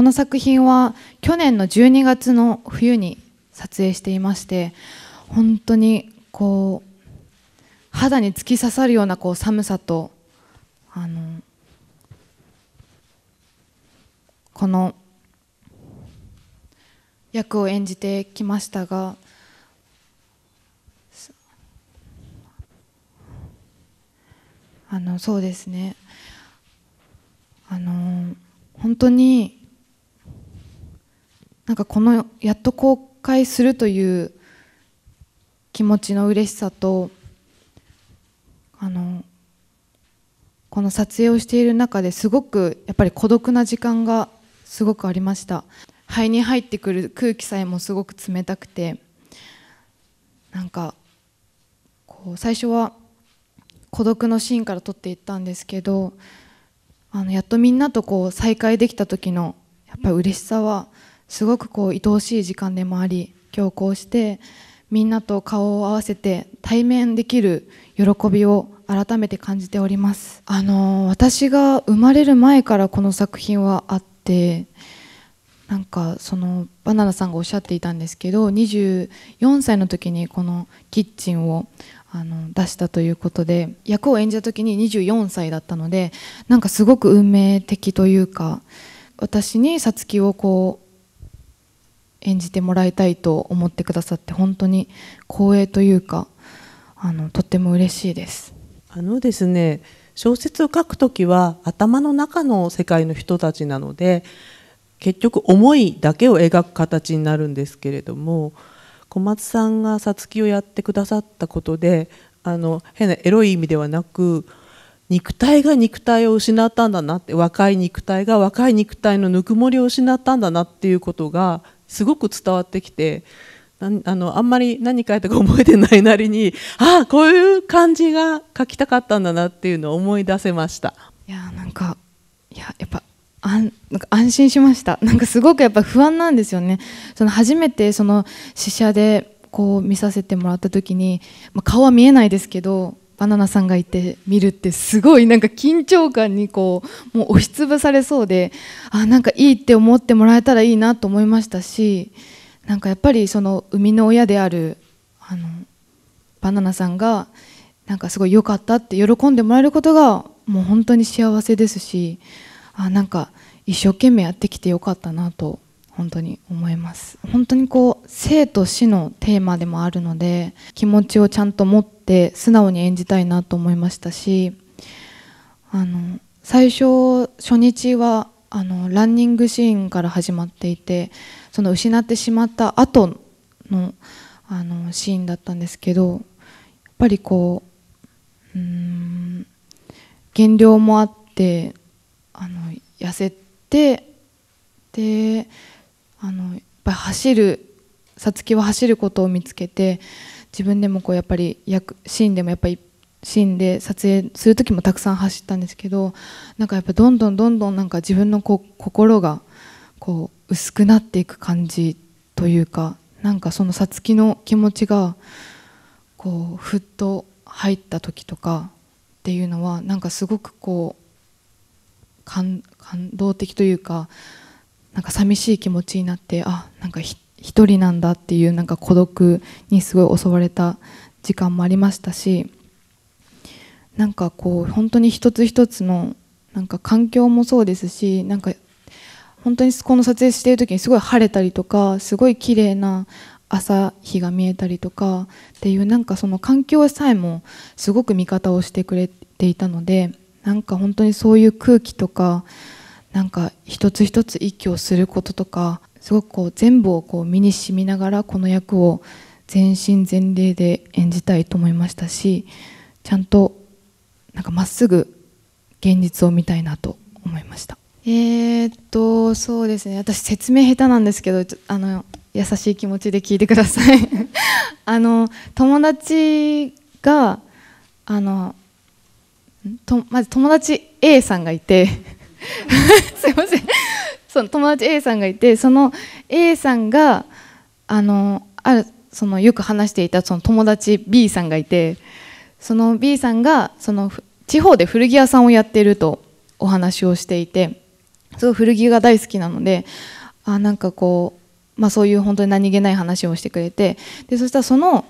この作品は去年の12月の冬に撮影していまして本当にこう肌に突き刺さるようなこう寒さとあのこの役を演じてきましたがあのそうですねあの本当になんかこのやっと公開するという気持ちの嬉しさとあのこの撮影をしている中ですごくやっぱり孤独な時間がすごくありました肺に入ってくる空気さえもすごく冷たくてなんかこう最初は孤独のシーンから撮っていったんですけどあのやっとみんなとこう再会できた時のやっぱり嬉しさは。すごくこう愛おしい時間でもあり今日こうしてみんなと顔を合わせて対面できる喜びを改めて感じておりますあの私が生まれる前からこの作品はあってなんかそのバナナさんがおっしゃっていたんですけど24歳の時にこの「キッチン」をあの出したということで役を演じた時に24歳だったのでなんかすごく運命的というか私にさつきをこう演じてもらいたいと思ってくださって本当に光栄というかあのとっても嬉しいですあのですね小説を書くときは頭の中の世界の人たちなので結局思いだけを描く形になるんですけれども小松さんがさつきをやってくださったことであの変なエロい意味ではなく肉体が肉体を失ったんだなって若い肉体が若い肉体のぬくもりを失ったんだなっていうことがすごく伝わってきてあのあんまり何書いたか覚えてないなりにああこういう感じが書きたかったんだなっていうのを思い出せましたいやなんかいややっぱあんなんか安心しましたなんかすごくやっぱ不安なんですよねその初めてその試写でこう見させてもらった時に、まあ、顔は見えないですけどバナナさんがいて見るってすごいなんか緊張感にこうもう押しつぶされそうであなんかいいって思ってもらえたらいいなと思いましたしなんかやっぱりその生みの親であるあのバナナさんがなんかすごい良かったって喜んでもらえることがもう本当に幸せですしあなんか一生懸命やってきてよかったなと本当に思います本当にこう生と死のテーマでもあるので気持ちをちゃんと持ってって素直に演じたいなと思いましたしあの最初初日はあのランニングシーンから始まっていてその失ってしまった後のあのシーンだったんですけどやっぱりこううん減量もあってあの痩せてであのやっぱり走るさつきは走ることを見つけて自分でもこうやっぱり役シーンでもやっぱりシーンで撮影する時もたくさん走ったんですけどなんかやっぱどんどんどんどんなんか自分のこう心がこう薄くなっていく感じというかなんかそのさつきの気持ちがこうふっと入った時とかっていうのはなんかすごくこう感動的というかなんか寂しい気持ちになってあなんか人一人なんだっていうなんか孤独にすごい襲われた時間もありましたしなんかこう本当に一つ一つのなんか環境もそうですしなんか本当にこの撮影している時にすごい晴れたりとかすごい綺麗な朝日が見えたりとかっていうなんかその環境さえもすごく味方をしてくれていたのでなんか本当にそういう空気とかなんか一つ一つ息をすることとかすごくこう全部をこう身にしみながらこの役を全身全霊で演じたいと思いましたしちゃんとなんかまっすぐ現実を見たいなと思いましたえー、っとそうですね私説明下手なんですけどあの優しい気持ちで聞いてください あの友達があのとまず友達 A さんがいて すいませんその友達 A さんがいてその A さんがあのあるそのよく話していたその友達 B さんがいてその B さんがその地方で古着屋さんをやっているとお話をしていてすごい古着が大好きなのであなんかこう、まあ、そういう本当に何気ない話をしてくれてでそしたらその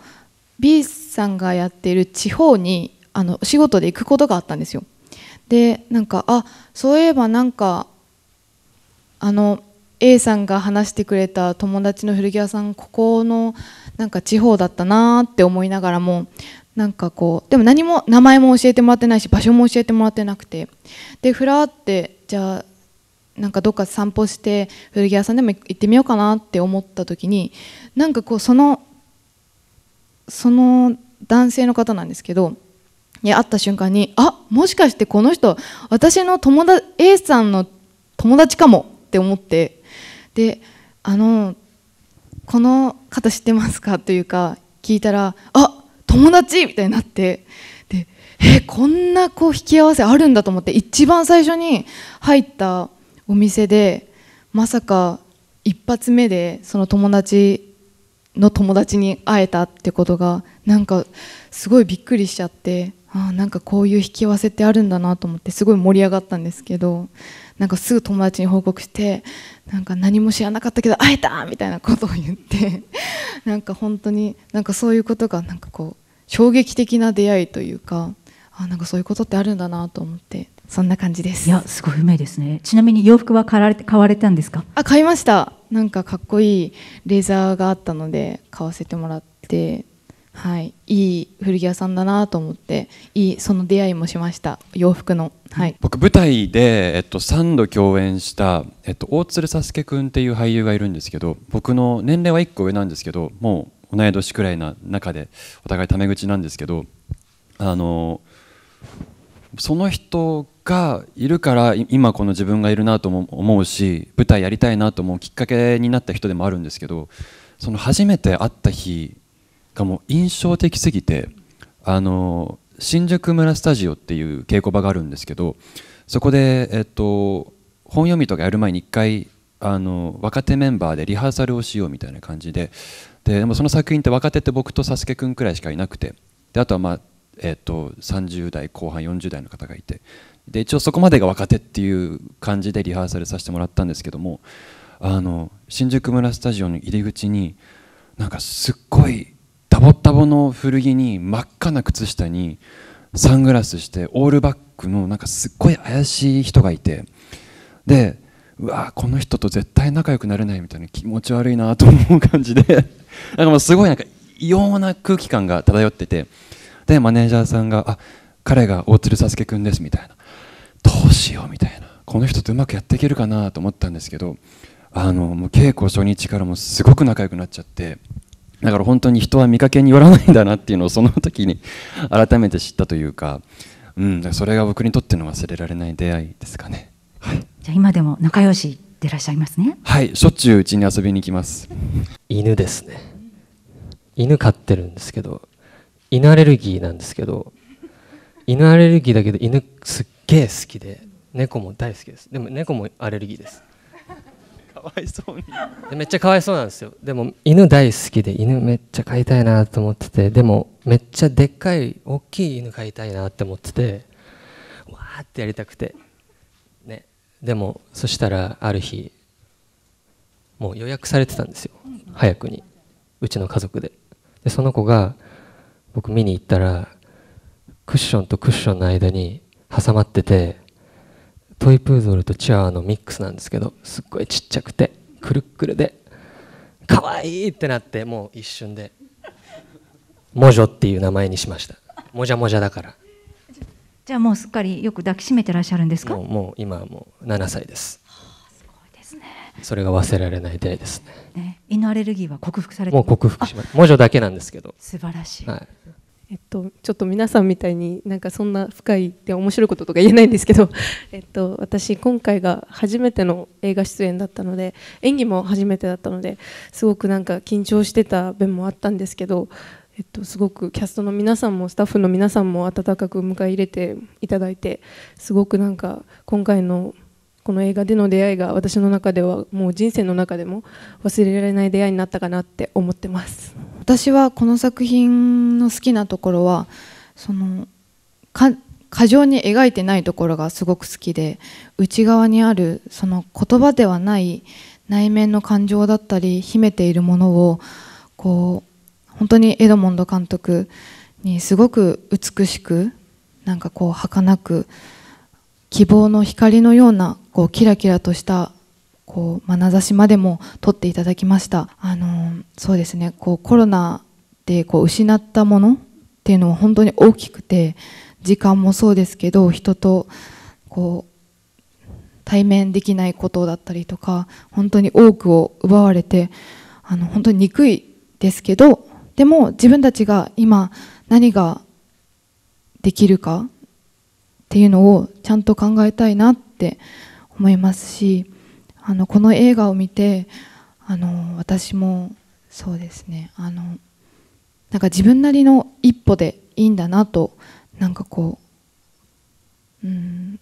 B さんがやっている地方にあの仕事で行くことがあったんですよ。でなんかあそういえばなんかあの A さんが話してくれた友達の古着屋さんここのなんか地方だったなって思いながらもなんかこうでも何も名前も教えてもらってないし場所も教えてもらってなくてでふらってじゃあなんかどっか散歩して古着屋さんでも行ってみようかなって思った時になんかこうそのその男性の方なんですけどに会った瞬間にあもしかしてこの人私の友達 A さんの友達かもって思ってであのこの方知ってますかというか聞いたらあ友達みたいになってでえこんなこう引き合わせあるんだと思って一番最初に入ったお店でまさか一発目でその友達の友達に会えたってことがなんかすごいびっくりしちゃってあなんかこういう引き合わせってあるんだなと思ってすごい盛り上がったんですけどなんかすぐ友達に報告してなんか何も知らなかったけど会えたみたいなことを言って なんか本当になんかそういうことがなんかこう衝撃的な出会いというかあなんかそういうことってあるんだなと思ってそんな感じですいやすごいう明いですねちなみに洋服は買われて買われたんですかあ買いましたなんかかっこいいレザーがあったので買わせてもらってはい、いい古着屋さんだなと思っていいその出会いもしました洋服の、はい、僕舞台で、えっと、3度共演した、えっと、大鶴佐助君っていう俳優がいるんですけど僕の年齢は1個上なんですけどもう同い年くらいな中でお互いタメ口なんですけどあのその人がいるから今この自分がいるなとも思うし舞台やりたいなと思うきっかけになった人でもあるんですけどその初めて会った日かも印象的すぎてあの新宿村スタジオっていう稽古場があるんですけどそこで、えっと、本読みとかやる前に1回あの若手メンバーでリハーサルをしようみたいな感じででもその作品って若手って僕とサスケくんくらいしかいなくてであとは、まあえっと、30代後半40代の方がいてで一応そこまでが若手っていう感じでリハーサルさせてもらったんですけどもあの新宿村スタジオの入り口になんかすっごいぼったぼの古着に真っ赤な靴下にサングラスしてオールバックのなんかすっごい怪しい人がいてでうわこの人と絶対仲良くなれないみたいな気持ち悪いなと思う感じで なんかもうすごいなんか異様な空気感が漂っててでマネージャーさんが「あ彼が大鶴佐助君です」みたいな「どうしよう」みたいなこの人とうまくやっていけるかなと思ったんですけどあのもう稽古初日からもすごく仲良くなっちゃって。だから本当に人は見かけによらないんだなっていうのをその時に改めて知ったというか、うん、それが僕にとっての忘れられない出会いですかね。はい、じゃ今でも仲良しでいらっしゃいますね。はい、しょっちゅううちに遊びに行きます。犬ですね。犬飼ってるんですけど、犬アレルギーなんですけど、犬アレルギーだけど犬すっげえ好きで、猫も大好きです。でも猫もアレルギーです。かわいそうにめっちゃかわいそうなんですよでも犬大好きで犬めっちゃ飼いたいなと思っててでもめっちゃでっかい大きい犬飼いたいなって思っててわーってやりたくてねでもそしたらある日もう予約されてたんですよ早くにうちの家族ででその子が僕見に行ったらクッションとクッションの間に挟まっててトイプードルとチワワのミックスなんですけどすっごいちっちゃくてくるっくるでかわいいってなってもう一瞬でモジョっていう名前にしましたもじゃもじゃだからじゃあもうすっかりよく抱きしめてらっしゃるんですかもうもう今はもう7歳です、はあ、すごいですねそれが忘れられない出会いですね、ね、犬アレルギーは克服されてもう克服しますたモジョだけなんですけど素晴らしい、はい、えっと、ちょっと皆さんみたいになんかそんな深いで面白いこととか言えないんですけど、えっと、私今回が初めての映画出演だったので演技も初めてだったのですごくなんか緊張してた面もあったんですけど、えっと、すごくキャストの皆さんもスタッフの皆さんも温かく迎え入れていただいてすごくなんか今回のこの映画での出会いが私の中ではもう人生の中でも忘れられない出会いになったかなって思ってます。私はこの作品の好きなところはその過剰に描いてないところがすごく好きで内側にあるその言葉ではない内面の感情だったり秘めているものをこう本当にエドモンド監督にすごく美しくなんかこう儚く希望の光のようなこうキラキラとしたこう眼差しまでも取っていただきましたあのそうですねこうコロナでこう失ったものっていうのは本当に大きくて時間もそうですけど人とこう対面できないことだったりとか本当に多くを奪われてあの本当に憎いですけどでも自分たちが今何ができるかっていうのをちゃんと考えたいなって思いますしあのこの映画を見てあの私もそうですねあのなんか自分なりの一歩でいいんだなとなんかこう,、うん、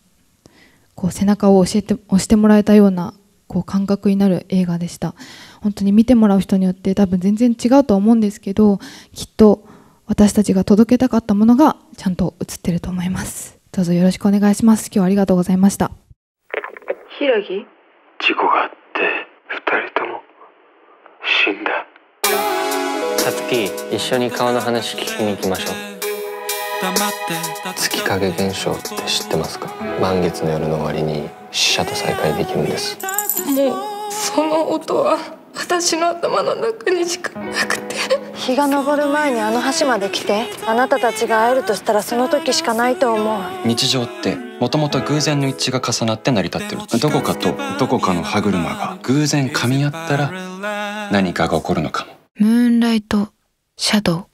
こう背中を教えて押してもらえたようなこう感覚になる映画でした本当に見てもらう人によって多分全然違うと思うんですけどきっと私たちが届けたかったものがちゃんと映ってると思いますどうぞよろしくお願いします今日はありがとうございましたひろ事故があって2人とも死んださつき一緒に顔の話聞きに行きましょう月影現象って知ってますか満月の夜の終わりに死者と再会できるんですもうその音は私の頭の中にしかなくて日が昇る前にあの橋まで来てあなたたちが会えるとしたらその時しかないと思う日常ってもともと偶然の一致が重なって成り立ってるどこかとどこかの歯車が偶然噛み合ったら何かが起こるのかもムーンライトシャドウ